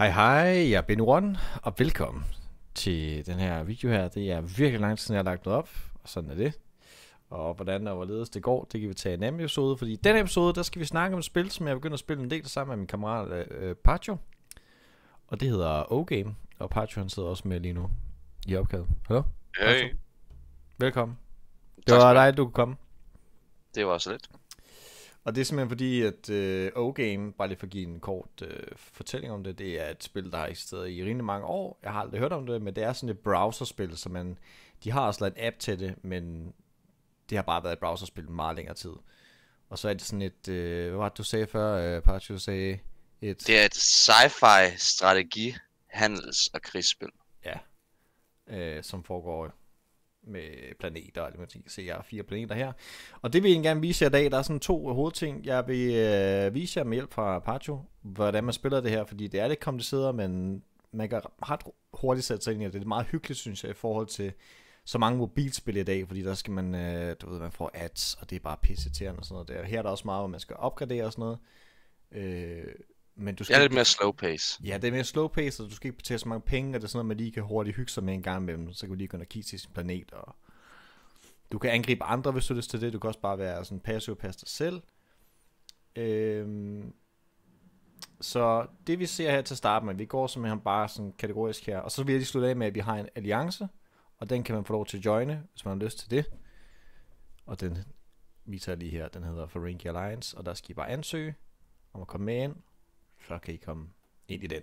Hej hej, jeg er Ben Ron, og velkommen til den her video her. Det er virkelig lang tid siden, jeg har lagt noget op, og sådan er det. Og hvordan og hvorledes det går, det kan vi tage en anden episode, fordi i den episode, der skal vi snakke om et spil, som jeg begynder at spille en del sammen med min kammerat øh, øh, Pacho. Og det hedder O-Game, og Pacho han sidder også med lige nu i opkaldet. Hallo? Hej. Velkommen. Det tak var dig, du kunne komme. Det var så lidt. Og det er simpelthen fordi, at øh, O-Game, bare lige for at give en kort øh, fortælling om det, det er et spil, der har eksisteret i rimelig mange år. Jeg har aldrig hørt om det, men det er sådan et browserspil, så man, de har også lavet en app til det, men det har bare været et browserspil meget længere tid. Og så er det sådan et, øh, hvad var det, du sagde før, øh, Patrick, sagde et... Det er et sci-fi strategi, handels- og krigsspil. Ja, øh, som foregår med planeter, eller man kan se, jeg har fire planeter her. Og det vil jeg gerne vise jer i dag. Der er sådan to hovedting, jeg vil øh, vise jer med hjælp fra Pacho, hvordan man spiller det her, fordi det er lidt kompliceret, men man kan ret hurtigt sætte sig ind i det. Det er meget hyggeligt, synes jeg, i forhold til så mange mobilspil i dag, fordi der skal man, øh, du ved, man får ads, og det er bare pisse og sådan noget der. Her er der også meget, hvor man skal opgradere og sådan noget. Øh, men du skal... Jeg er lidt mere slow pace. Ja, det er mere slow pace, og du skal ikke betale så mange penge, og det er sådan noget, man lige kan hurtigt hygge sig med en gang imellem. Så kan du lige gå ind og kigge til sin planet, og du kan angribe andre, hvis du lyst til det. Du kan også bare være sådan passiv og passe dig selv. Øhm... Så det vi ser her til at starte med, vi går simpelthen bare sådan kategorisk her. Og så vil jeg lige slutte af med, at vi har en alliance, og den kan man få lov til at joine, hvis man har lyst til det. Og den vi tager lige her, den hedder Ferengi Alliance, og der skal I bare ansøge om at komme med ind, så kan I komme ind i den.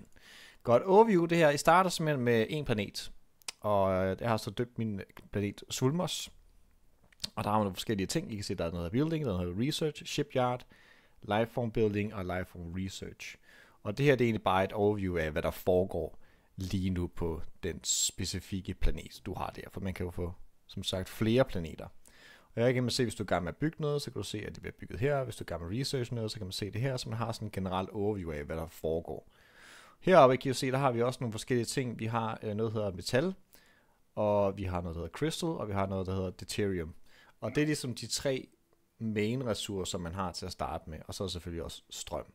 Godt overview det her. I starter simpelthen med en planet, og øh, jeg har så døbt min planet Sulmos. Og der har man nogle forskellige ting. I kan se, der er noget building, der er noget research, shipyard, lifeform building og lifeform research. Og det her det er egentlig bare et overview af, hvad der foregår lige nu på den specifikke planet, du har der. For man kan jo få, som sagt, flere planeter. Her kan man se, hvis du er i gang med at bygge noget, så kan du se, at det bliver bygget her. Hvis du er i gang med research noget, så kan man se det her, så man har sådan en generel overview af, hvad der foregår. Heroppe kan I se, der har vi også nogle forskellige ting. Vi har øh, noget, der hedder metal, og vi har noget, der hedder crystal, og vi har noget, der hedder deuterium. Og det er ligesom de tre main ressourcer, man har til at starte med, og så er selvfølgelig også strøm.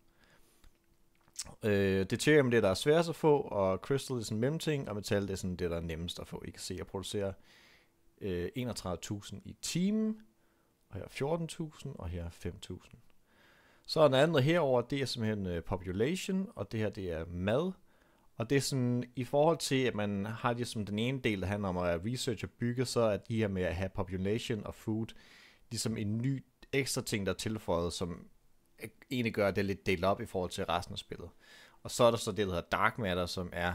Øh, deuterium det er der er sværest at få, og crystal det er sådan en mellemting, og metal det er sådan det, der er nemmest at få. I kan se, at jeg producerer øh, 31.000 i timen, og her 14.000, og her 5.000. Så den anden herover det er simpelthen øh, population, og det her det er mad. Og det er sådan, i forhold til, at man har det som den ene del, der handler om at research og bygge, så at de her med at have population og food, ligesom en ny ekstra ting, der er tilføjet, som egentlig gør det lidt delt op i forhold til resten af spillet. Og så er der så det, der hedder Dark Matter, som er,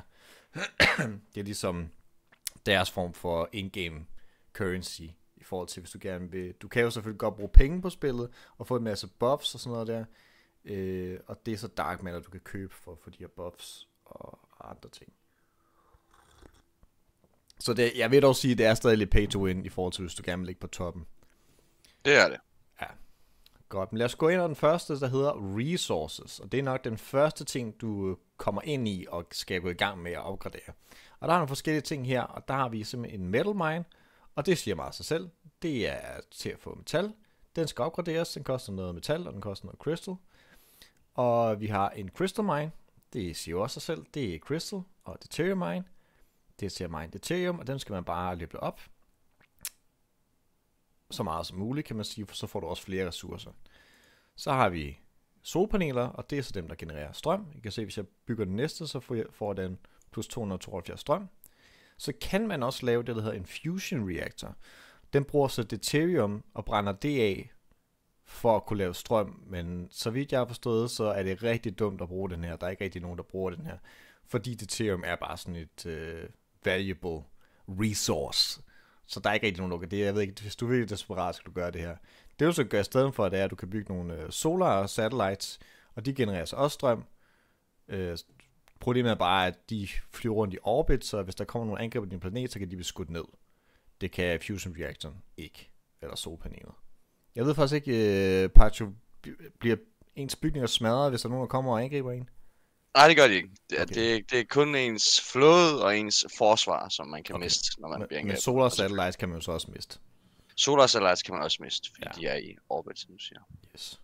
det er ligesom deres form for in-game currency i forhold til, hvis du gerne vil. Du kan jo selvfølgelig godt bruge penge på spillet, og få en masse buffs og sådan noget der. Øh, og det er så Dark Matter, du kan købe for, for de her buffs og andre ting. Så det, jeg vil dog sige, at det er stadig lidt pay to win i forhold til, hvis du gerne vil ligge på toppen. Det er det. Ja. Godt, men lad os gå ind over den første, der hedder Resources. Og det er nok den første ting, du øh, kommer ind i og skal gå i gang med at opgradere. Og der er nogle forskellige ting her, og der har vi simpelthen en metal mine, og det siger meget sig selv. Det er til at få metal. Den skal opgraderes. Den koster noget metal, og den koster noget crystal. Og vi har en crystal mine. Det siger også sig selv. Det er crystal og deuterium mine. Det siger mine deuterium, og den skal man bare løbe op. Så meget som muligt, kan man sige, for så får du også flere ressourcer. Så har vi solpaneler, og det er så dem, der genererer strøm. I kan se, hvis jeg bygger den næste, så får jeg den plus 272 strøm så kan man også lave det, der hedder en fusion reactor. Den bruger så deuterium og brænder det af for at kunne lave strøm, men så vidt jeg har forstået, så er det rigtig dumt at bruge den her. Der er ikke rigtig nogen, der bruger den her, fordi deuterium er bare sådan et uh, valuable resource. Så der er ikke rigtig nogen, der det. Jeg ved ikke, hvis du virkelig desperat, skal du gøre det her. Det du så gør i stedet for, det er, at du kan bygge nogle øh, solar satellites, og de genererer så også strøm. Øh, Problemet er bare, at de flyver rundt i orbit, så hvis der kommer nogle angreb på din planet, så kan de blive skudt ned. Det kan fusion Reactor ikke, eller solpanelet. Jeg ved faktisk ikke, øh, Pacho, bliver ens bygninger smadret, hvis der er nogen, der kommer og angriber en? Nej, det gør de ikke. Det, okay. det, det er kun ens flåde og ens forsvar, som man kan okay. miste, når man men, bliver angrebet. Men Solar Satellites kan man jo så også miste. Solar Satellites kan man også miste, fordi ja. de er i orbit, som du siger. Yes.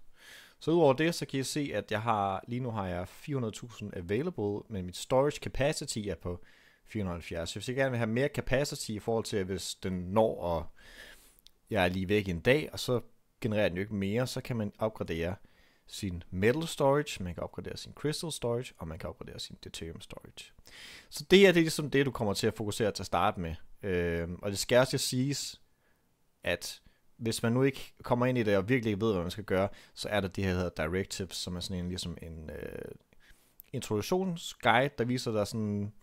Så udover det, så kan I se, at jeg har, lige nu har jeg 400.000 available, men mit storage capacity er på 470. Så hvis jeg gerne vil have mere capacity i forhold til, hvis den når, og jeg er lige væk en dag, og så genererer den jo ikke mere, så kan man opgradere sin metal storage, man kan opgradere sin crystal storage, og man kan opgradere sin deuterium storage. Så det her det er ligesom det, du kommer til at fokusere til at starte med. Øh, og det skal også siges, at hvis man nu ikke kommer ind i det og virkelig ikke ved, hvad man skal gøre, så er der det her, der hedder directives, som er sådan en, ligesom en øh, introduktionsguide, der viser dig sådan,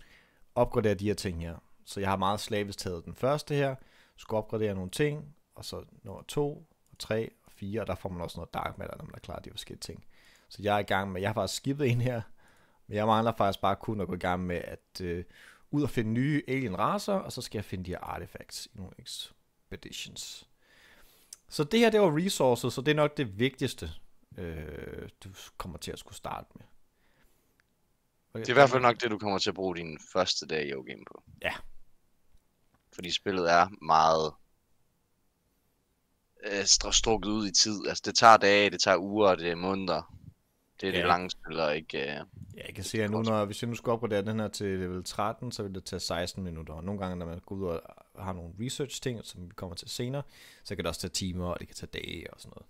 opgradere de her ting her. Så jeg har meget slavisk taget den første her, skulle opgradere nogle ting, og så nummer to, og tre, og fire, og der får man også noget dark matter, når man er klar de forskellige ting. Så jeg er i gang med, jeg har faktisk skippet en her, men jeg mangler faktisk bare kun at gå i gang med at øh, ud og finde nye alien raser, og så skal jeg finde de her artifacts i nogle expeditions. Så det her, det var resources, så det er nok det vigtigste, øh, du kommer til at skulle starte med. Okay. Det er i hvert fald nok det, du kommer til at bruge din første dag i game på. Ja. Fordi spillet er meget øh, strukket ud i tid. Altså, det tager dage, det tager uger, det er måneder det er ja. det lange spil, og ikke... Uh, ja, jeg kan se, at nu, når, hvis jeg nu skal opgradere den her til level 13, så vil det tage 16 minutter. Og nogle gange, når man går ud og har nogle research-ting, som vi kommer til senere, så kan det også tage timer, og det kan tage dage og sådan noget.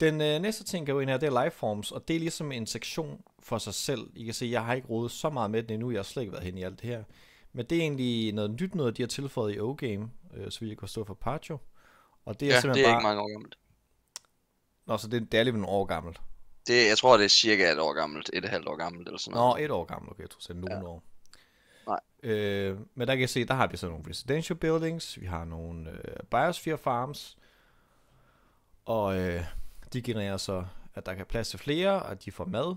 Den uh, næste ting, jeg går ind her, det er lifeforms, og det er ligesom en sektion for sig selv. I kan se, jeg har ikke rodet så meget med den endnu, jeg har slet ikke været hen i alt det her. Men det er egentlig noget nyt noget, de har tilføjet i O-Game, øh, så vi kan stå for Pacho. Og det er ja, simpelthen det er bare... ikke mange år gammelt. Nå, så det, det er lige en år gammelt. Det, jeg tror, det er cirka et år gammelt. Et og et halvt år gammelt eller sådan noget. Nå, et år gammelt. Okay, jeg tror, det er nogle ja. år. Nej. Øh, men der kan jeg se, der har vi så nogle residential buildings, vi har nogle øh, biosphere farms, og øh, de genererer så, at der kan plads til flere, og de får mad.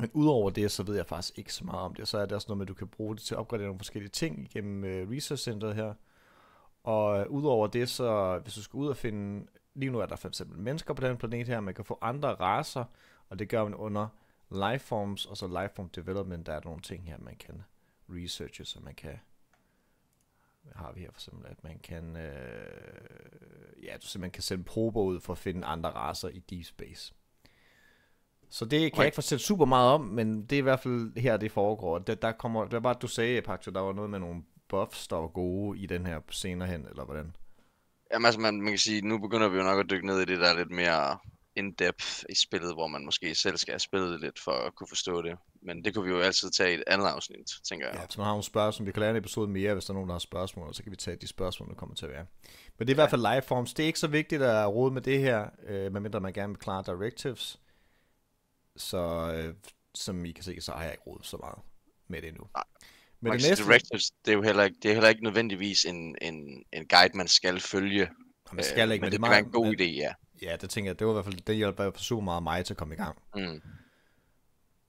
Men udover det, så ved jeg faktisk ikke så meget om det. Så er det også noget med, at du kan bruge det til at opgradere nogle forskellige ting igennem øh, research centeret her. Og øh, udover det, så hvis du skal ud og finde lige nu er der for eksempel mennesker på den planet her, man kan få andre raser, og det gør man under lifeforms, og så lifeform development, der er nogle ting her, man kan researche, så man kan har vi her for eksempel, at man kan, øh, ja, du simpelthen kan sende prober ud for at finde andre raser i deep space. Så det kan okay. jeg ikke fortælle super meget om, men det er i hvert fald her, det foregår. Der, der kommer, det var, du sagde, Paxo, der var noget med nogle buffs, der var gode i den her senere hen, eller hvordan? Jamen altså, man, man kan sige, nu begynder vi jo nok at dykke ned i det, der er lidt mere in-depth i spillet, hvor man måske selv skal have spillet lidt for at kunne forstå det. Men det kunne vi jo altid tage i et andet afsnit, tænker jeg. Ja, så man har nogle spørgsmål. Vi kan lave en episode mere, hvis der er nogen, der har spørgsmål, og så kan vi tage de spørgsmål, der kommer til at være. Men det er ja. i hvert fald liveforms. Det er ikke så vigtigt at råde med det her, øh, medmindre man gerne vil klare directives. Så øh, som I kan se, så har jeg ikke rådet så meget med det endnu. Nej. Men det næste... Directives, det er jo heller ikke, det er heller ikke nødvendigvis en, en, en guide, man skal følge. Man skal øh, ikke, øh, men, men det, det meget, en god idé, ja. Ja, det tænker jeg, det var i hvert fald, det jo super meget mig til at komme i gang. Mm.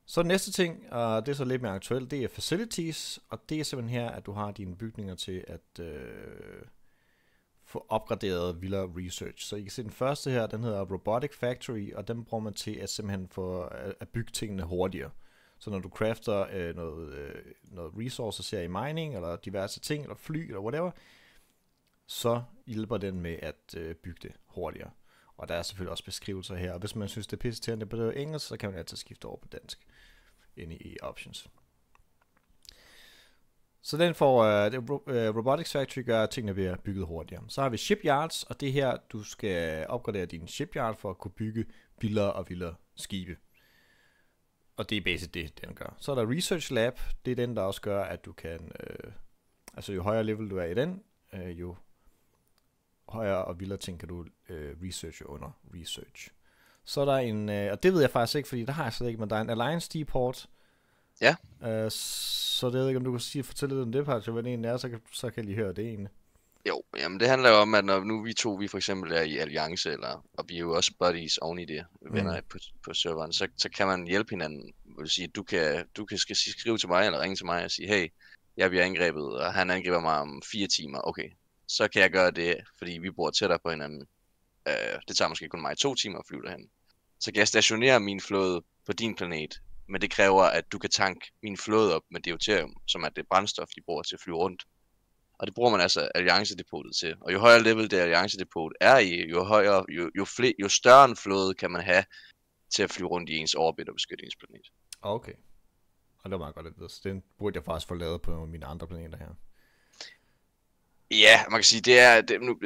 Så den næste ting, og det er så lidt mere aktuelt, det er facilities, og det er simpelthen her, at du har dine bygninger til at øh, få opgraderet Villa Research. Så I kan se den første her, den hedder Robotic Factory, og den bruger man til at simpelthen få at bygge tingene hurtigere. Mm. Så når du crafter øh, noget, øh, noget resources her i mining, eller diverse ting, eller fly, eller whatever, så hjælper den med at øh, bygge det hurtigere. Og der er selvfølgelig også beskrivelser her, og hvis man synes, det er pisse til på engelsk, så kan man altid skifte over på dansk ind i options. Så den får, uh, det, øh, Robotics Factory gør, at tingene bliver bygget hurtigere. Så har vi shipyards, og det her, du skal opgradere din shipyard for at kunne bygge vildere og vildere skibe. Og det er basic det, den gør. Så er der Research Lab. Det er den, der også gør, at du kan... Øh, altså jo højere level du er i den, øh, jo højere og vildere ting kan du øh, researche under research. Så er der en... Øh, og det ved jeg faktisk ikke, fordi det har jeg slet ikke, men der er en Alliance Deport. Ja. Øh, så det ved jeg ikke, om du kan sige, fortælle lidt om det, Patrick, hvad det egentlig er, så kan, så kan jeg lige høre det egentlig. Jo, jamen det handler jo om, at når nu vi to, vi for eksempel er i alliance, eller, og vi er jo også buddies oven i det, venner mm. på, på serveren, så, så kan man hjælpe hinanden. Det vil sige, du kan, du kan skal skrive til mig, eller ringe til mig og sige, hey, jeg bliver angrebet, og han angriber mig om fire timer. Okay, så kan jeg gøre det, fordi vi bor tættere på hinanden. Øh, det tager måske kun mig to timer at flyve derhen. Så kan jeg stationere min flåde på din planet, men det kræver, at du kan tanke min flåde op med deuterium, som er det brændstof, de bruger til at flyve rundt. Og det bruger man altså alliancedepotet til. Og jo højere level det alliancedepot er i, jo, højere, jo, jo, fle, jo større en flåde kan man have til at flyve rundt i ens orbit og beskytte ens planet. Okay. Og det var meget godt. Det. Den burde jeg faktisk få lavet på mine andre planeter her. Ja, man kan sige, det er, det, nu,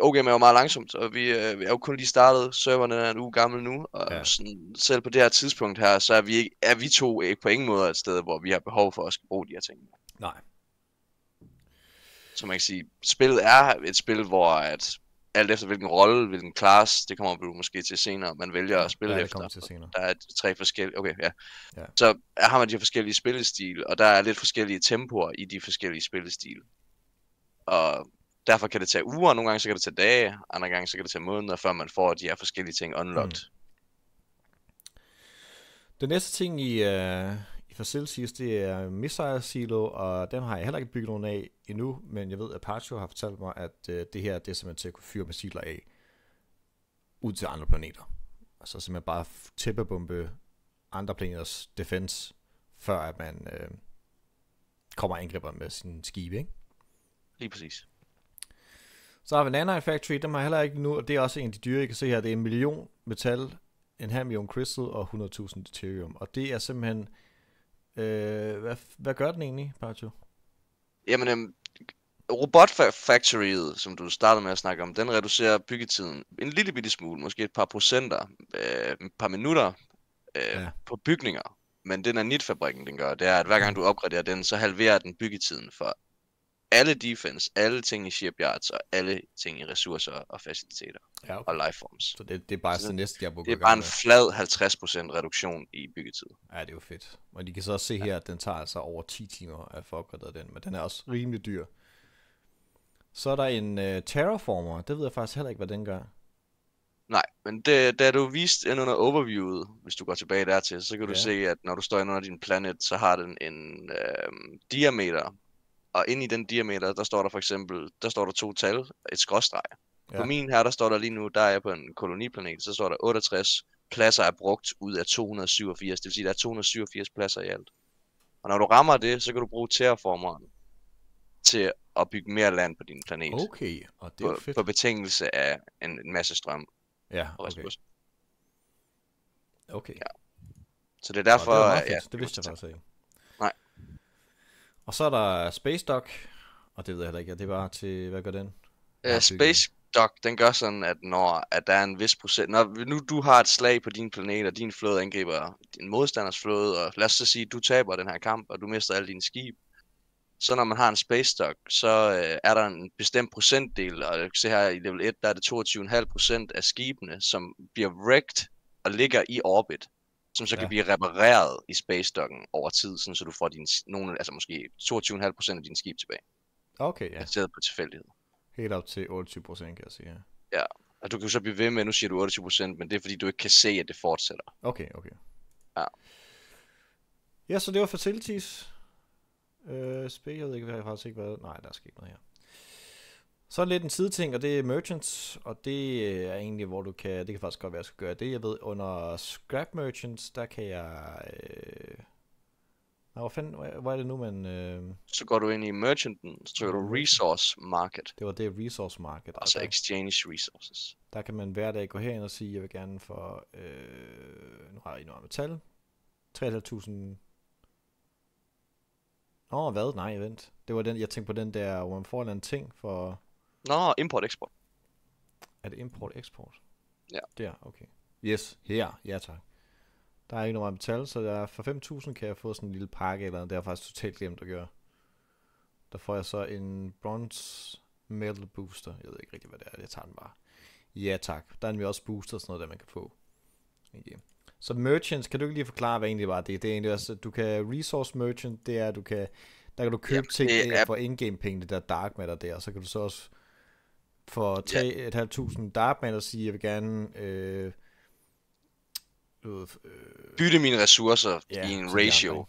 OGM er jo meget langsomt, og vi, øh, vi er jo kun lige startet, serverne er en uge gammel nu, og ja. sådan, selv på det her tidspunkt her, så er vi, ikke, er vi to ikke på ingen måde et sted, hvor vi har behov for at skal bruge de her ting. Nej, så man kan sige, spillet er et spil, hvor at alt efter hvilken rolle, hvilken klasse, det kommer du måske til senere, man vælger at spille ja, det efter. Til senere. Der er tre forskellige, okay, ja. ja. Så har man de forskellige spillestil, og der er lidt forskellige tempoer i de forskellige spillestil. Og derfor kan det tage uger, nogle gange så kan det tage dage, andre gange så kan det tage måneder, før man får de her forskellige ting unlocked. Mm. Den næste ting i, øh, for selv siges, det er Missile Silo, og dem har jeg heller ikke bygget nogen af endnu, men jeg ved, at Pacho har fortalt mig, at øh, det her det er simpelthen til at kunne fyre missiler af ud til andre planeter. så simpelthen bare tæppebombe andre planeters defense, før at man øh, kommer og angriber med sin skibe, ikke? Lige præcis. Så har vi Nanite Factory, dem har jeg heller ikke nu, og det er også en af de dyre, I kan se her. Det er en million metal, en halv million crystal og 100.000 deuterium. Og det er simpelthen Øh, hvad, hvad gør den egentlig, Pacho? Jamen, øhm, Robot Factory'et, som du startede med at snakke om, den reducerer byggetiden en lille bitte smule, måske et par procenter, øh, et par minutter øh, ja. på bygninger. Men det Nanitfabrikken den gør, det er, at hver gang du opgraderer den, så halverer den byggetiden for alle defense, alle ting i ship yards, og alle ting i ressourcer og faciliteter ja, okay. og lifeforms. Så det, det er bare så, det næste, jeg burde Det er bare en flad 50% reduktion i byggetid. Ja, det er jo fedt. Og de kan så også se ja. her, at den tager altså over 10 timer at få opgraderet den, men den er også rimelig dyr. Så er der en uh, terraformer. Det ved jeg faktisk heller ikke, hvad den gør. Nej, men det, da du viste ind under overviewet, hvis du går tilbage dertil, så kan du ja. se, at når du står ind under din planet, så har den en øh, diameter og inde i den diameter, der står der for eksempel, der står der to tal, et skråstreg. Ja. På min her, der står der lige nu, der er jeg på en koloniplanet, så står der 68 pladser er brugt ud af 287, det vil sige, der er 287 pladser i alt. Og når du rammer det, så kan du bruge terraformeren til at bygge mere land på din planet. Okay, og det er på, fedt. På betingelse af en, en masse strøm. Ja, okay. Okay. Ja. Så det er derfor... Og det, var ja, det vidste jeg faktisk ikke. Og så er der Space Dock, og det ved jeg heller ikke, det var bare til, hvad gør den? Uh, Space Dock, den gør sådan, at når at der er en vis procent, når nu du har et slag på din planet, og din flåde angriber din modstanders flåde, og lad os så sige, at du taber den her kamp, og du mister alle dine skib, så når man har en space dock, så øh, er der en bestemt procentdel, og se her i level 1, der er det 22,5 af skibene, som bliver wrecked og ligger i orbit som så ja. kan blive repareret i space docken over tid, sådan, så du får din, nogle, altså måske 22,5% af din skib tilbage. Okay, ja. Baseret på tilfældighed. Helt op til 28%, kan jeg sige. Ja. ja. Og du kan så blive ved med, nu siger du 28%, men det er fordi, du ikke kan se, at det fortsætter. Okay, okay. Ja. Ja, så det var facilities. Øh, uh, spil, jeg ved ikke, hvad jeg faktisk ikke været. Nej, der er sket noget her. Så lidt en side ting, og det er merchants, og det er egentlig, hvor du kan, det kan faktisk godt være, at jeg skal gøre det. Jeg ved, under scrap merchants, der kan jeg... Øh... Nå, hvor, fanden, hvor er det nu, men... Øh... Så går du ind i merchanten, så trykker du resource market. Det var det, resource market. Altså der, exchange resources. Der kan man hver dag gå herind og sige, jeg vil gerne for... Øh... Nu har jeg enorme tal. 3.500 Nå, hvad? Nej, vent. Det var den, jeg tænkte på den der, hvor man får en ting for... Nå, import export Er det import export Ja. Der, okay. Yes, her, ja tak. Der er ikke noget tal, så der for 5.000 kan jeg få sådan en lille pakke eller andet. Det er faktisk totalt glemt at gøre. Der får jeg så en bronze metal booster. Jeg ved ikke rigtig, hvad det er. Jeg tager den bare. Ja tak. Der er nemlig også booster og sådan noget, der man kan få. Okay. Så merchants, kan du ikke lige forklare, hvad egentlig var det? Det er egentlig også, at du kan resource merchant, det er, at du kan, der kan du købe ja, ting for in-game penge, det der dark matter der, og så kan du så også for 3.500 ja. Darkman og sige, jeg vil gerne... Øh, øh, Bytte mine ressourcer ja, i en ratio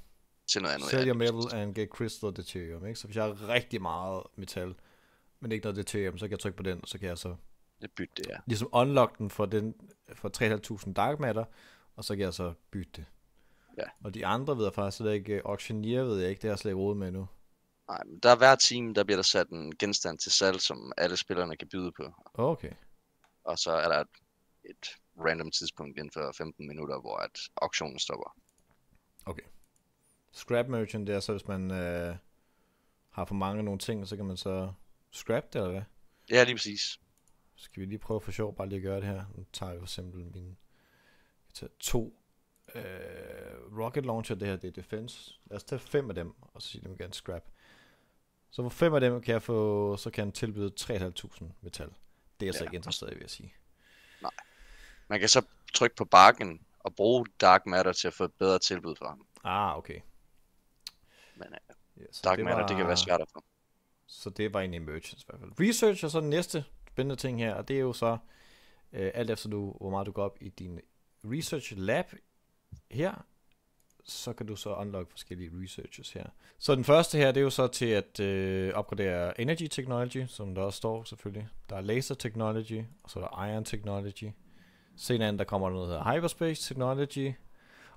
til noget andet. Sell your metal and get crystal deuterium. Ikke? Så hvis jeg har rigtig meget metal, men ikke noget deuterium, så kan jeg trykke på den, og så kan jeg så bytte det, ja. Ligesom unlock den for, den, for 3.500 dark matter, og så kan jeg så bytte det. Ja. Og de andre ved jeg faktisk slet ikke, auctioneer ved jeg ikke, det har jeg slet ikke råd med nu. Nej, men der er hver time, der bliver der sat en genstand til salg, som alle spillerne kan byde på. Okay. Og så er der et, et random tidspunkt inden for 15 minutter, hvor at auktionen stopper. Okay. Scrap merchant, det er så, hvis man øh, har for mange af nogle ting, så kan man så scrap det, eller hvad? Ja, lige præcis. Skal vi lige prøve for sjov bare lige at gøre det her? Nu tager jeg for eksempel min to øh, rocket launcher, det her det er defense. Lad os tage fem af dem, og så sige, dem igen scrap. Så for fem af dem kan jeg få, så kan han tilbyde 3.500 metal. Det er jeg ja. så ikke interesseret i, vil jeg sige. Nej. Man kan så trykke på barken og bruge Dark Matter til at få et bedre tilbud fra ham. Ah, okay. Men øh, ja, Dark det Matter, var... det kan være svært at få. Så det var en emergence i hvert fald. Research og så den næste spændende ting her, og det er jo så, øh, alt efter du, hvor meget du går op i din research lab her, så kan du så unlock forskellige researches her. Så den første her, det er jo så til at øh, opgradere energy technology, som der også står selvfølgelig. Der er laser technology, og så er der iron technology. Senere end der kommer noget, der hedder hyperspace technology.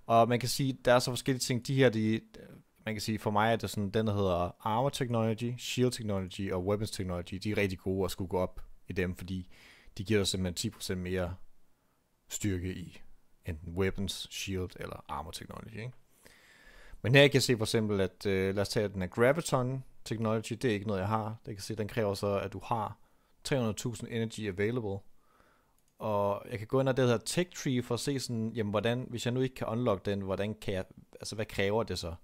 Og man kan sige, der er så forskellige ting. De her, de, man kan sige, for mig er det sådan, den der hedder armor technology, shield technology og weapons technology, de er rigtig gode at skulle gå op i dem, fordi de giver dig simpelthen 10% mere styrke i enten weapons, shield eller armor technology. Ikke? Men her kan jeg se for eksempel, at øh, lad os tage den her graviton technology, det er ikke noget, jeg har. Det kan se, den kræver så, at du har 300.000 energy available. Og jeg kan gå ind og det hedder tech tree for at se sådan, jamen hvordan, hvis jeg nu ikke kan unlock den, hvordan kan jeg, altså hvad kræver det så?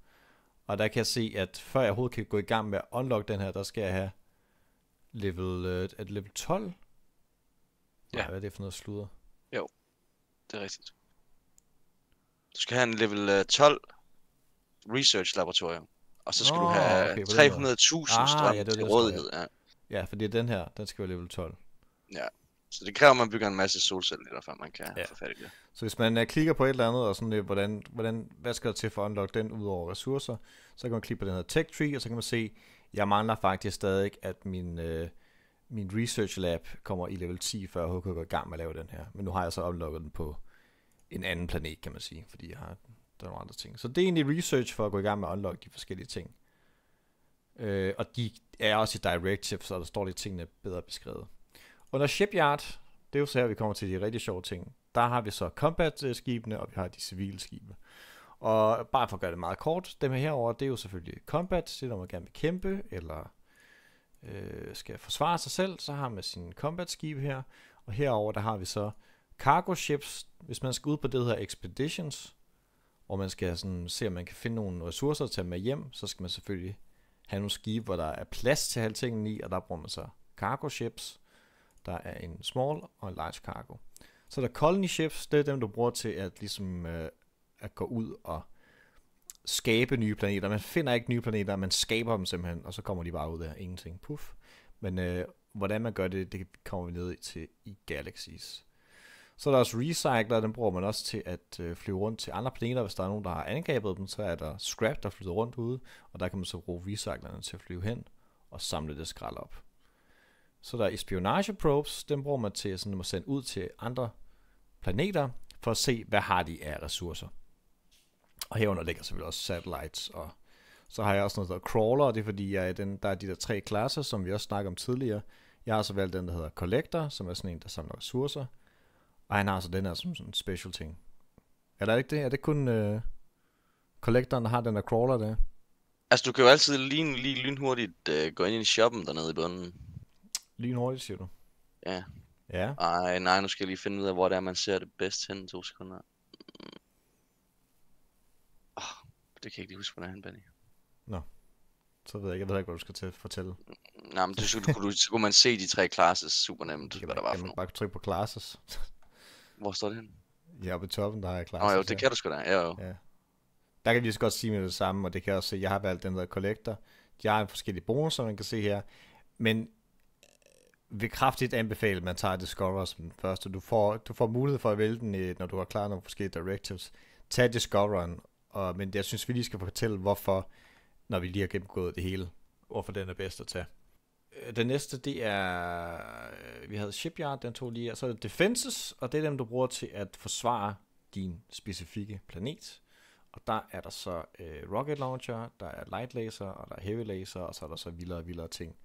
Og der kan jeg se, at før jeg overhovedet kan gå i gang med at unlock den her, der skal jeg have level, at øh, level 12? Ja. Ej, hvad er det for noget sludder? Jo, det er rigtigt. Du skal have en level 12 øh, research laboratorium. Og så skal oh, du have okay, 300.000 ah, strøm ja, det til rådighed. Ja. ja, fordi den her, den skal være level 12. Ja, så det kræver, at man bygger en masse solceller, før man kan ja. få fat i det. Så hvis man øh, klikker på et eller andet, og sådan, lidt, øh, hvordan, hvordan, hvad skal der til for at unlock den ud over ressourcer, så kan man klikke på den her tech tree, og så kan man se, jeg mangler faktisk stadig, at min, øh, min research lab kommer i level 10, før HK går i gang med at lave den her. Men nu har jeg så unlocket den på en anden planet, kan man sige, fordi jeg har, der er nogle andre ting. Så det er egentlig research for at gå i gang med at unlock de forskellige ting. Øh, og de er også i directives, så der står lidt tingene bedre beskrevet. Under shipyard, det er jo så her, vi kommer til de rigtig sjove ting. Der har vi så combat-skibene, og vi har de civile skibe. Og bare for at gøre det meget kort, dem her herover, det er jo selvfølgelig combat, det er, når man gerne vil kæmpe, eller øh, skal forsvare sig selv, så har man sin combat-skib her. Og herover der har vi så cargo ships, hvis man skal ud på det, der expeditions, hvor man skal sådan, se, om man kan finde nogle ressourcer til at med hjem, så skal man selvfølgelig have nogle skibe, hvor der er plads til alting i, og der bruger man så cargo ships. Der er en small og en large cargo. Så der er colony ships, det er dem, du bruger til at, ligesom, øh, at gå ud og skabe nye planeter. Man finder ikke nye planeter, man skaber dem simpelthen, og så kommer de bare ud af ingenting. Puff. Men øh, hvordan man gør det, det kommer vi ned til i Galaxies. Så er der også recycler, den bruger man også til at øh, flyve rundt til andre planeter, hvis der er nogen, der har angrebet dem, så er der scrap, der flyder rundt ude, og der kan man så bruge recyclerne til at flyve hen og samle det skrald op. Så der er espionage probes, den bruger man til sådan at sende ud til andre planeter, for at se, hvad har de af ressourcer. Og herunder ligger selvfølgelig også satellites, og så har jeg også noget, der hedder crawler, og det er fordi, jeg er den, der er de der tre klasser, som vi også snakkede om tidligere. Jeg har så valgt den, der hedder collector, som er sådan en, der samler ressourcer. Ej, nej, altså den er som sådan en special ting. Er der ikke det? Er det kun øh, collectoren, der har den der crawler der? Altså, du kan jo altid lige, lige lynhurtigt øh, gå ind i shoppen dernede i bunden. Lynhurtigt, siger du? Ja. Ja? Ej, nej, nu skal jeg lige finde ud af, hvor det er, man ser det bedst hen to sekunder. Oh, det kan jeg ikke lige huske, hvordan han Benny. Nå. Så ved jeg ikke, jeg ved ikke, hvad du skal til at fortælle. Nej, men det skulle, kunne, du, så kunne man se de tre classes super nemt, hvad der var for Kan Man bare trykke på classes. Hvor står det hen? Ja, på toppen, der har jeg klart. Nå jo, det kan du sgu da. Ja, jo. Ja. Der kan vi så godt sige med det samme, og det kan jeg også se, jeg har valgt den der collector. De har forskellige bonusser, man kan se her. Men øh, vil kraftigt anbefale, at man tager Discover som den første. Du får, du får mulighed for at vælge den, øh, når du har klaret nogle forskellige directives. Tag Discover'en, og, men jeg synes, vi lige skal fortælle, hvorfor, når vi lige har gennemgået det hele. Hvorfor den er bedst at tage. Øh, den næste, det er, øh, vi havde Shipyard, den tog lige, og så er det Defenses, og det er dem, du bruger til at forsvare din specifikke planet. Og der er der så øh, rocket launcher, der er light laser, og der er heavy laser, og så er der så vildere og vildere ting.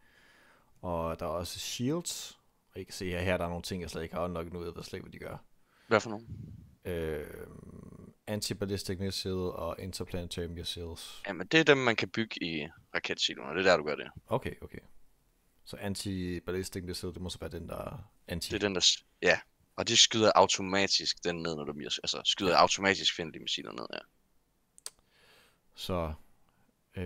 Og der er også shields, og I kan se her, her der er nogle ting, jeg slet ikke har unlocket nu, af, hvad slet ikke, hvad de gør. Hvad for nogle? Øh, anti-ballistic missile og interplanetary missiles. Jamen, det er dem, man kan bygge i raketsiloen, og det er der, du gør det. Okay, okay. Så anti-ballistic missile, det må så være den der anti... Det er den der... Ja, og det skyder automatisk den ned, når du bliver... Altså, skyder ja. automatisk fjendtlige missiler ned, ja. Så... Øh...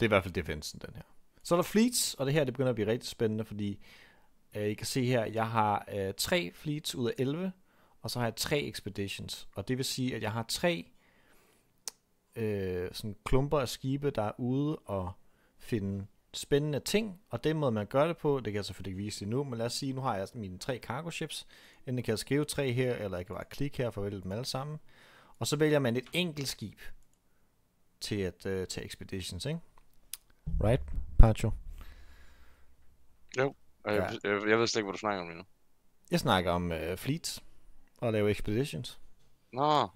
Det er i hvert fald defensen, den her. Så er der fleets, og det her det begynder at blive rigtig spændende, fordi øh, I kan se her, jeg har øh, tre fleets ud af 11, og så har jeg tre expeditions. Og det vil sige, at jeg har tre øh, sådan klumper af skibe, der er ude og finde spændende ting, og den måde, man gør det på, det kan jeg selvfølgelig ikke vise nu, men lad os sige, nu har jeg mine tre cargo ships, enten kan jeg skrive tre her, eller jeg kan bare klikke her for at vælge dem alle sammen, og så vælger man et enkelt skib til at uh, øh, tage expeditions, ikke? Right, Pacho? Jo, jeg, ja. jeg, jeg ved slet ikke, hvad du snakker om nu. Jeg snakker om uh, øh, fleets, og lave expeditions. Nå.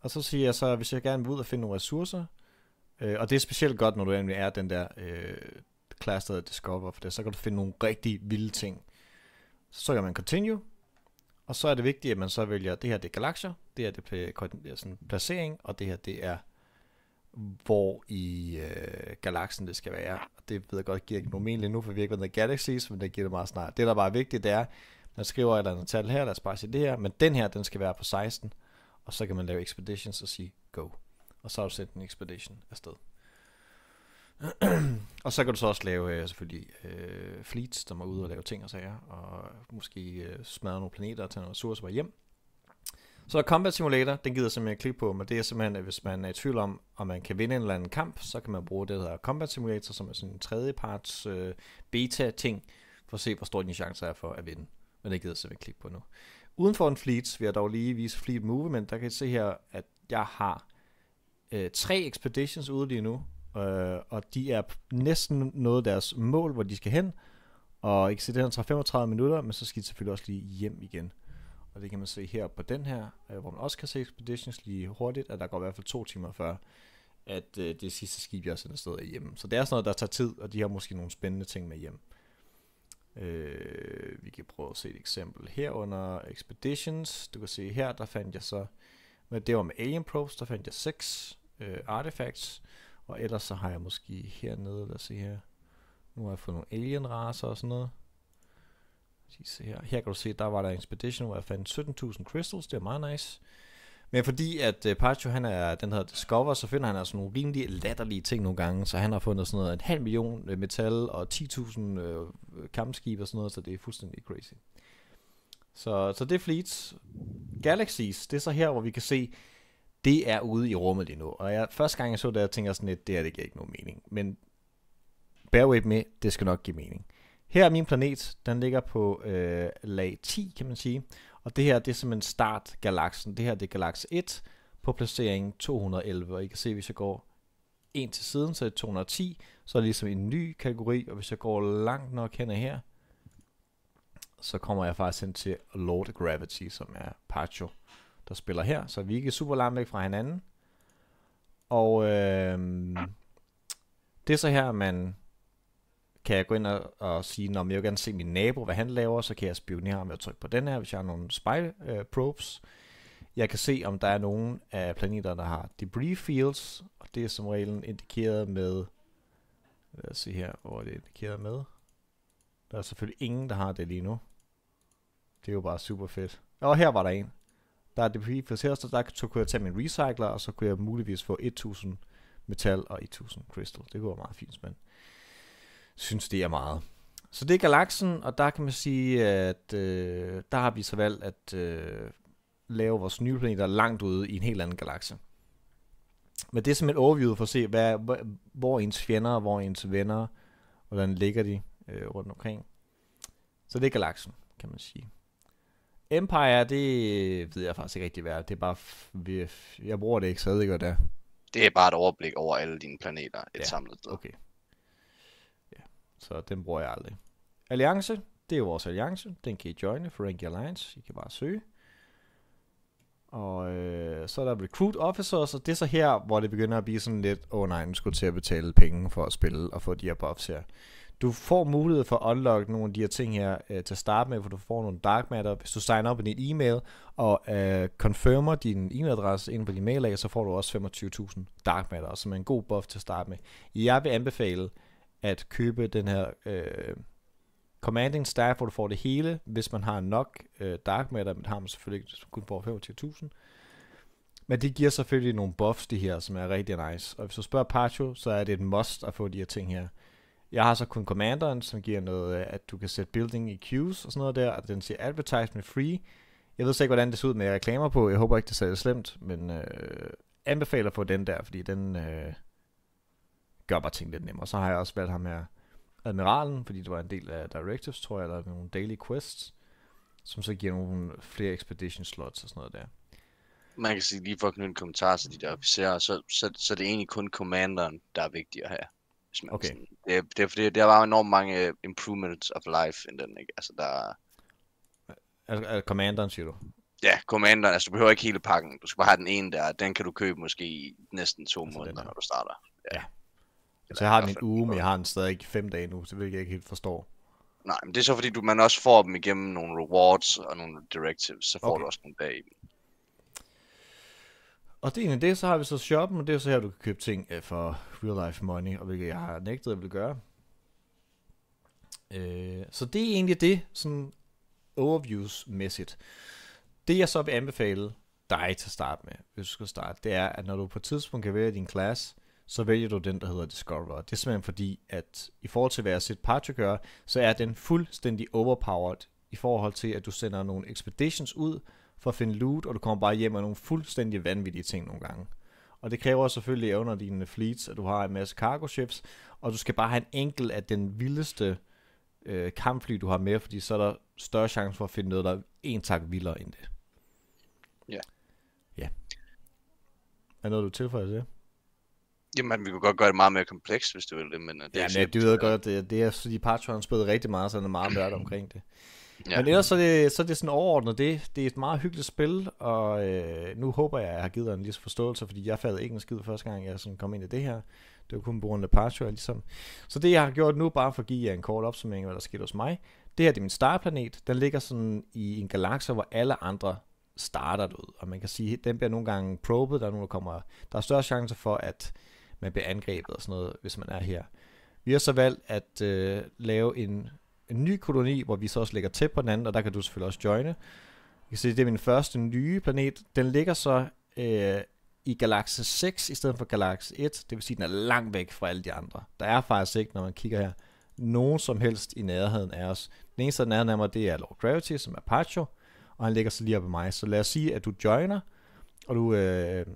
Og så siger jeg så, at hvis jeg gerne vil ud og finde nogle ressourcer, Øh, og det er specielt godt, når du egentlig er den der øh, class, der hedder Discover, for der, så kan du finde nogle rigtig vilde ting. Så trykker man Continue, og så er det vigtigt, at man så vælger, det her det er galakser, det her det er sådan placering, og det her det er, hvor i øh, galaksen det skal være. Og det ved jeg godt, giver ikke nogen mening nu, for vi har ikke været Galaxies, men det giver det meget snart. Det, der bare er vigtigt, det er, man skriver et eller andet tal her, lad os bare sige det her, men den her, den skal være på 16, og så kan man lave expeditions og sige go og så har du sendt en expedition afsted. og så kan du så også lave øh, selvfølgelig øh, fleets, der må ud og lave ting og sager, og måske øh, smadre nogle planeter og tage nogle ressourcer med hjem. Så er Combat Simulator, den gider jeg simpelthen klikke på, men det er simpelthen, at hvis man er i tvivl om, om man kan vinde en eller anden kamp, så kan man bruge det, der hedder Combat Simulator, som er sådan en tredjeparts øh, beta-ting, for at se, hvor stor din chance er for at vinde. Men det gider jeg simpelthen klikke på nu. Uden for en fleet vil jeg dog lige vise fleet movement. Der kan I se her, at jeg har øh, tre expeditions ude lige nu, øh, og de er næsten nået deres mål, hvor de skal hen, og eksidenten tager 35 minutter, men så skal de selvfølgelig også lige hjem igen. Og det kan man se her på den her, øh, hvor man også kan se expeditions lige hurtigt, at der går i hvert fald to timer før, at øh, det sidste skib, jeg sendt afsted, er hjemme. Så det er sådan noget, der tager tid, og de har måske nogle spændende ting med hjem. Øh, vi kan prøve at se et eksempel her under Expeditions. Du kan se her, der fandt jeg så men det var med Alien Probes, der fandt jeg 6 øh, artifacts. Og ellers så har jeg måske hernede, lad os se her. Nu har jeg fået nogle alien raser og sådan noget. Se her. her kan du se, der var der en expedition, hvor jeg fandt 17.000 crystals. Det er meget nice. Men fordi at øh, Pacho, han er den her discover, så finder han altså nogle rimelig latterlige ting nogle gange. Så han har fundet sådan noget en halv million øh, metal og 10.000 øh, kampskib og sådan noget, så det er fuldstændig crazy. Så, så det er Fleets. Galaxies, det er så her, hvor vi kan se, det er ude i rummet lige nu. Og jeg, første gang jeg så det, jeg tænkte sådan lidt, det her, det giver ikke nogen mening. Men bear with me, det skal nok give mening. Her er min planet, den ligger på øh, lag 10, kan man sige. Og det her, det er simpelthen startgalaksen. Det her, det er galaks 1 på placering 211. Og I kan se, hvis jeg går en til siden, så er det 210. Så er det ligesom en ny kategori, og hvis jeg går langt nok hen her, så kommer jeg faktisk hen til Lord Gravity, som er Pacho, der spiller her. Så vi er ikke super langt væk fra hinanden. Og øh, det er så her, man kan jeg gå ind og, og sige, når jeg vil gerne se min nabo, hvad han laver, så kan jeg spionere ham ved at trykke på den her, hvis jeg har nogle spy øh, probes. Jeg kan se, om der er nogen af planeterne, der har debris fields, og det er som regel indikeret med, lad os se her, hvor det er indikeret med, der er selvfølgelig ingen, der har det lige nu. Det er jo bare super fedt. Og her var der en. Der er DPI for så der så kunne jeg tage min recycler, og så kunne jeg muligvis få 1000 metal og 1000 crystal. Det kunne være meget fint, men synes det er meget. Så det er galaksen, og der kan man sige, at øh, der har vi så valgt at øh, lave vores nye planeter langt ude i en helt anden galakse. Men det er simpelthen overview for at se, hvad, hvor ens fjender, hvor ens venner, hvordan ligger de, øh, rundt omkring. Så det er galaksen, kan man sige. Empire, det ved jeg faktisk ikke rigtig hvad Det er bare, jeg bruger det ikke, så jeg ved ikke, hvad det er. Det er bare et overblik over alle dine planeter, et ja, samlet sted. okay. Ja, så den bruger jeg aldrig. Alliance, det er vores alliance. Den kan I joine, for Ranky Alliance. I kan bare søge. Og øh, så er der Recruit Officers, og det er så her, hvor det begynder at blive sådan lidt, åh oh, nej, nu skulle til at betale penge for at spille og få de her buffs her. Du får mulighed for at unlock nogle af de her ting her øh, til at starte med, hvor du får nogle dark matter. Hvis du signer op i din e-mail og øh, confirmer din e-mailadresse ind på din mail så får du også 25.000 dark matter, som er en god buff til at starte med. Jeg vil anbefale at købe den her øh, commanding staff, hvor du får det hele, hvis man har nok øh, dark matter, men har man selvfølgelig kun får 25.000. Men det giver selvfølgelig nogle buffs, de her, som er rigtig nice. Og hvis du spørger Pacho, så er det et must at få de her ting her. Jeg har så kun commanderen, som giver noget, øh, at du kan sætte building i queues og sådan noget der, og den siger advertisement free. Jeg ved så ikke, hvordan det ser ud med reklamer på. Jeg håber ikke, det ser slemt, men øh, anbefaler få den der, fordi den øh, gør bare ting lidt nemmere. Så har jeg også valgt ham her, admiralen, fordi det var en del af directives, tror jeg, eller nogle daily quests, som så giver nogle flere expedition slots og sådan noget der man kan sige lige for at knytte en kommentar til de der officerer, så, så, så det er egentlig kun commanderen, der er vigtig at have. Hvis man okay. sådan, det, det er fordi, der var enormt mange øh, improvements of life i den, ikke? Altså, der... Er, er commanderen, siger du? Ja, commanderen. Altså, du behøver ikke hele pakken. Du skal bare have den ene der. Den kan du købe måske i næsten to altså, måneder, når du starter. Ja. ja. Så jeg har den en uge, men jeg har den stadig fem dage nu, så det jeg ikke helt forstår. Nej, men det er så fordi, du, man også får dem igennem nogle rewards og nogle directives, så får okay. du også nogle dage i dem. Og det er det, så har vi så shoppen, og det er så her, du kan købe ting øh, for real life money, og hvilket jeg har nægtet at vil gøre. Øh, så det er egentlig det, sådan overviews-mæssigt. Det jeg så vil anbefale dig til at starte med, hvis du skal starte, det er, at når du på et tidspunkt kan vælge din klasse, så vælger du den, der hedder Discoverer. Det er simpelthen fordi, at i forhold til hvad jeg har set Patrick gøre, så er den fuldstændig overpowered i forhold til, at du sender nogle expeditions ud, for at finde loot, og du kommer bare hjem med nogle fuldstændig vanvittige ting nogle gange. Og det kræver selvfølgelig under dine fleets, at du har en masse cargo ships, og du skal bare have en enkelt af den vildeste øh, kampfly, du har med, fordi så er der større chance for at finde noget, der er en tak vildere end det. Ja. Ja. Er noget, du tilføjer til? Jamen, vi kunne godt gøre det meget mere komplekst, hvis du vil det, men... Øh, det ja, men det ved jeg godt, det, det er, fordi Patreon spillede rigtig meget, så er meget værd omkring det. Ja. Men ellers så er, det, så er det sådan overordnet det. Det er et meget hyggeligt spil, og øh, nu håber jeg, at jeg har givet dig en lille forståelse, fordi jeg fattede ikke en skid første gang, jeg sådan kom ind i det her. Det var kun på grund af Departure, ligesom. Så det, jeg har gjort nu, bare for at give jer en kort opsummering af, hvad der skete hos mig. Det her det er min starplanet. Den ligger sådan i en galakse, hvor alle andre starter ud. Og man kan sige, at den bliver nogle gange probet. Der er, nogle, der, kommer, der er større chance for, at man bliver angrebet og sådan noget, hvis man er her. Vi har så valgt at øh, lave en en ny koloni, hvor vi så også lægger tæt på den anden, og der kan du selvfølgelig også joine. Jeg kan se, det er min første nye planet. Den ligger så øh, i galakse 6 i stedet for galakse 1, det vil sige, den er langt væk fra alle de andre. Der er faktisk ikke, når man kigger her, nogen som helst i nærheden af os. Den eneste, der er mig, det er Lord Gravity, som er Pacho, og han ligger så lige oppe ved mig. Så lad os sige, at du joiner, og du øh,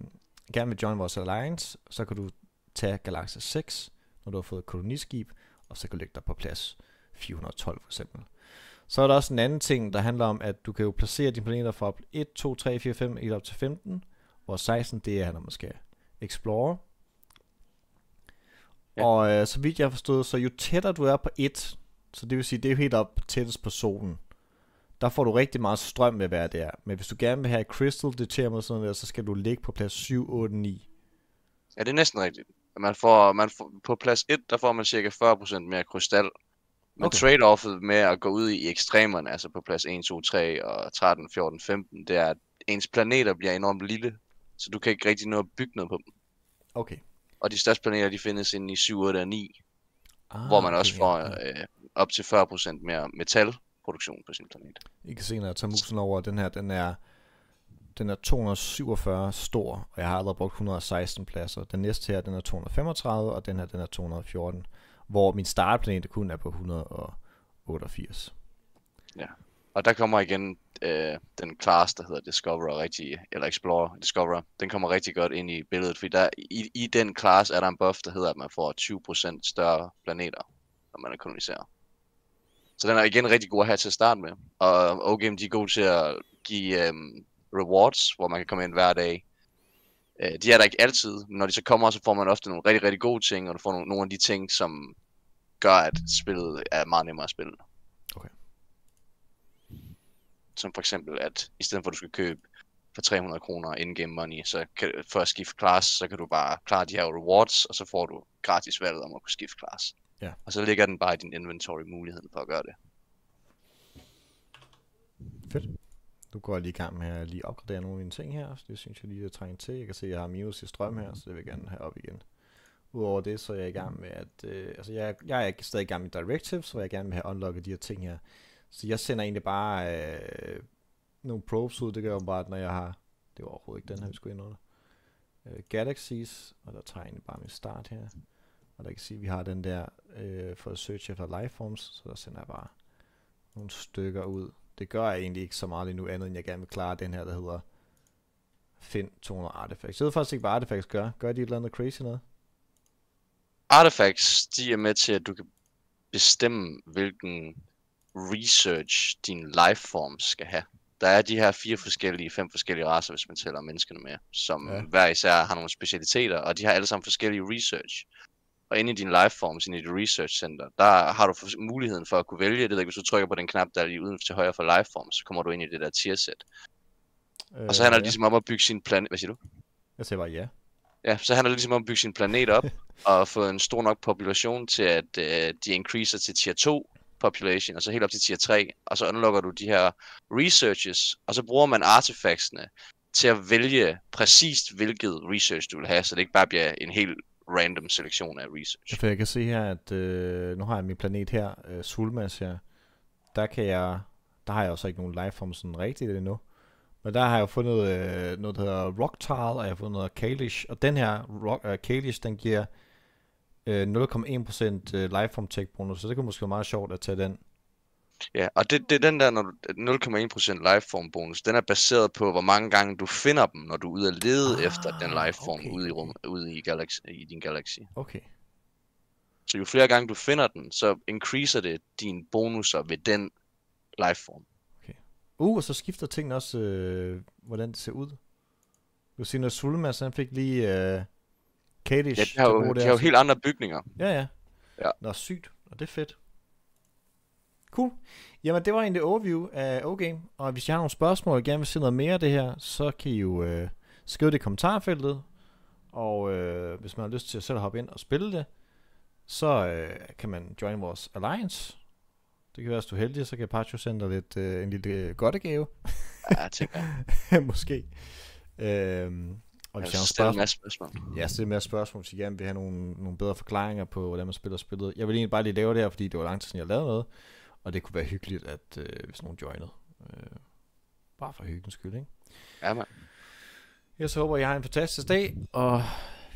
gerne vil join vores alliance, så kan du tage galakse 6, når du har fået koloniskib, og så kan du lægge dig på plads. 412 for eksempel. Så er der også en anden ting, der handler om, at du kan jo placere dine planeter fra 1, 2, 3, 4, 5, helt op til 15, hvor 16 det er, når man skal explore. Ja. Og øh, så vidt jeg har forstået, så jo tættere du er på 1, så det vil sige, det er jo helt op tættest på solen, der får du rigtig meget strøm med, hvad det er. Men hvis du gerne vil have crystal determined sådan der, så skal du ligge på plads 7, 8, 9. Ja, det er næsten rigtigt. Man får, man får, på plads 1, der får man cirka 40% mere krystal, men okay. trade-offet med at gå ud i ekstremerne, altså på plads 1, 2, 3 og 13, 14, 15, det er, at ens planeter bliver enormt lille, så du kan ikke rigtig nå at bygge noget på dem. Okay. Og de største planeter, de findes inde i 7, 8 og 9, ah, hvor man okay, også får ja. øh, op til 40% mere metalproduktion på sin planet. I kan se, når jeg tager musen over, den her, den er, den er 247 stor, og jeg har allerede brugt 116 pladser. Den næste her, den er 235, og den her, den er 214 hvor min startplanet kun er på 188. Ja, og der kommer igen øh, den class, der hedder Discoverer rigtig, eller Explorer, Discoverer, den kommer rigtig godt ind i billedet, fordi der, i, i den class er der en buff, der hedder, at man får 20% større planeter, når man koloniseret. Så den er igen rigtig god at have til at starte med. Og OGM, de er gode til at give øh, rewards, hvor man kan komme ind hver dag Øh, de er der ikke altid, men når de så kommer, så får man ofte nogle rigtig, rigtig gode ting, og du får nogle, nogle af de ting, som gør, at spillet er meget nemmere at spille. Okay. Som for eksempel, at i stedet for at du skal købe for 300 kroner in-game money, så kan, for at skifte class, så kan du bare klare de her rewards, og så får du gratis valget om at kunne skifte class. Ja. Og så ligger den bare i din inventory muligheden for at gøre det. Nu går jeg lige i gang med at lige opgradere nogle af mine ting her, så det synes jeg lige, jeg trænger til. Jeg kan se, at jeg har minus i strøm her, så det vil jeg gerne have op igen. Udover det, så er jeg i gang med at... Øh, altså, jeg, jeg er stadig i gang med directives, så jeg gerne vil have unlocket de her ting her. Så jeg sender egentlig bare øh, nogle probes ud, det gør jeg bare, når jeg har... Det var overhovedet ikke den her, vi skulle ind under. Øh, Galaxies, og der tager jeg egentlig bare min start her. Og der kan sige, at vi har den der øh, for at search efter lifeforms, så der sender jeg bare nogle stykker ud. Det gør jeg egentlig ikke så meget lige nu, andet end jeg gerne vil klare den her, der hedder find 200 artifacts. Jeg ved faktisk ikke, hvad artifacts gør. Gør de et eller andet crazy noget? Artifacts, de er med til, at du kan bestemme, hvilken research din lifeform skal have. Der er de her fire forskellige, fem forskellige raser, hvis man tæller menneskene med, som ja. hver især har nogle specialiteter, og de har alle sammen forskellige research og inde i din lifeforms, inde i dit research center, der har du muligheden for at kunne vælge det, der, hvis du trykker på den knap, der er lige uden til højre for lifeforms, så kommer du ind i det der set. Øh, og så øh, handler det ja. ligesom om at bygge sin planet, hvad siger du? Jeg siger bare ja. Ja, så handler det ligesom om at bygge sin planet op, og få en stor nok population til, at øh, de increaser til tier 2 population, og så helt op til tier 3, og så unlocker du de her researches, og så bruger man artefaktsene til at vælge præcist, hvilket research du vil have, så det ikke bare bliver en helt random selektion af research. For jeg kan se her, at øh, nu har jeg min planet her, øh, Sulmas her. Der kan jeg, der har jeg også ikke nogen lifeform sådan rigtigt endnu. Men der har jeg fundet øh, noget, der hedder Tile, og jeg har fundet noget Kalish. Og den her rock, øh, Kalish, den giver øh, 0,1% øh, lifeform tech bonus, så det kunne måske være meget sjovt at tage den. Ja, og det, det er den der 0,1% lifeform bonus, den er baseret på, hvor mange gange du finder dem, når du er ude at lede ah, efter den lifeform okay. ude, i, rum, ude i, galaxy, i din galaxy. Okay. Så jo flere gange du finder den, så increaser det din bonuser ved den lifeform. Okay. Uh, og så skifter tingene også, øh, hvordan det ser ud. Du siger, når Sulma, så han fik lige øh, Kadish. Ja, de har jo, de har jo helt andre bygninger. Ja, ja. ja. Nå, sygt. Og det er fedt. Cool. Jamen, det var egentlig overview af O-Game, og hvis jeg har nogle spørgsmål og gerne vil se noget mere af det her, så kan I jo øh, skrive det i kommentarfeltet, og øh, hvis man har lyst til at selv hoppe ind og spille det, så øh, kan man join vores alliance. Det kan være, at du er heldig, så kan Pacho sende dig lidt, øh, en lille øh, godtegave. Ja, jeg tænker Måske. Øhm, og hvis jeg, har stiller spørgsmål. masse spørgsmål. Ja, stille mere spørgsmål, hvis I gerne vil have nogle, nogle bedre forklaringer på, hvordan man spiller spillet. Jeg vil egentlig bare lige lave det her, fordi det var lang tid siden, jeg lavede noget. Og det kunne være hyggeligt, at øh, hvis nogen joinede. Øh, bare for hyggens skyld, ikke? Ja, man. Jeg så håber, I har en fantastisk dag, og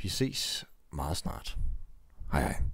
vi ses meget snart. Hej hej.